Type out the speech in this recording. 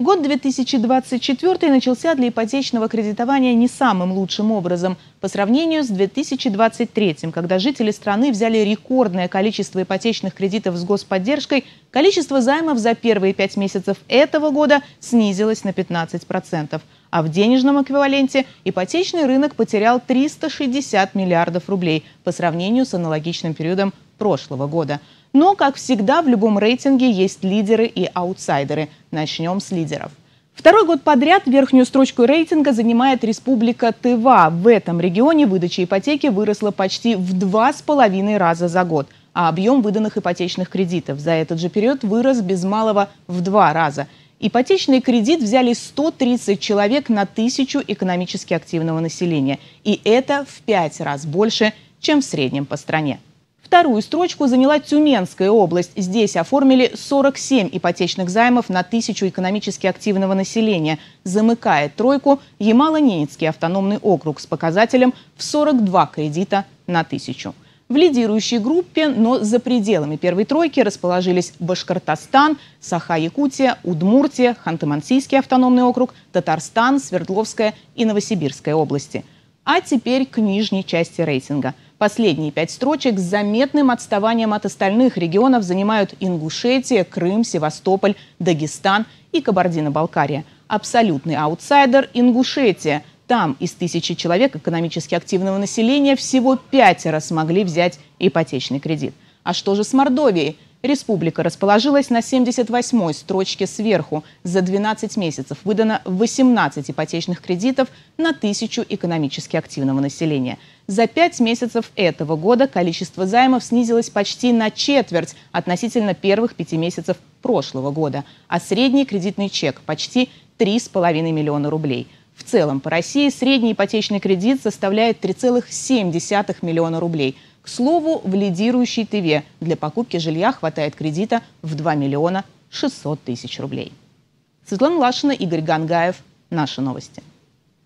Год 2024 начался для ипотечного кредитования не самым лучшим образом по сравнению с 2023, когда жители страны взяли рекордное количество ипотечных кредитов с господдержкой, количество займов за первые пять месяцев этого года снизилось на 15%, а в денежном эквиваленте ипотечный рынок потерял 360 миллиардов рублей по сравнению с аналогичным периодом прошлого года – но, как всегда, в любом рейтинге есть лидеры и аутсайдеры. Начнем с лидеров. Второй год подряд верхнюю строчку рейтинга занимает Республика Тыва. В этом регионе выдача ипотеки выросла почти в два с половиной раза за год, а объем выданных ипотечных кредитов за этот же период вырос без малого в два раза. Ипотечный кредит взяли 130 человек на тысячу экономически активного населения. И это в пять раз больше, чем в среднем по стране. Вторую строчку заняла Тюменская область. Здесь оформили 47 ипотечных займов на тысячу экономически активного населения. Замыкает тройку Ямало-Ненецкий автономный округ с показателем в 42 кредита на тысячу. В лидирующей группе, но за пределами первой тройки расположились Башкортостан, Саха-Якутия, Удмуртия, Ханты-Мансийский автономный округ, Татарстан, Свердловская и Новосибирская области. А теперь к нижней части рейтинга – Последние пять строчек с заметным отставанием от остальных регионов занимают Ингушетия, Крым, Севастополь, Дагестан и Кабардино-Балкария. Абсолютный аутсайдер – Ингушетия. Там из тысячи человек экономически активного населения всего пятеро смогли взять ипотечный кредит. А что же с Мордовией? Республика расположилась на 78-й строчке сверху. За 12 месяцев выдано 18 ипотечных кредитов на тысячу экономически активного населения. За 5 месяцев этого года количество займов снизилось почти на четверть относительно первых 5 месяцев прошлого года, а средний кредитный чек – почти 3,5 миллиона рублей – в целом по России средний ипотечный кредит составляет 3,7 миллиона рублей. К слову, в лидирующей ТВ для покупки жилья хватает кредита в 2 миллиона 600 тысяч рублей. Светлана Лашина, Игорь Гангаев. Наши новости.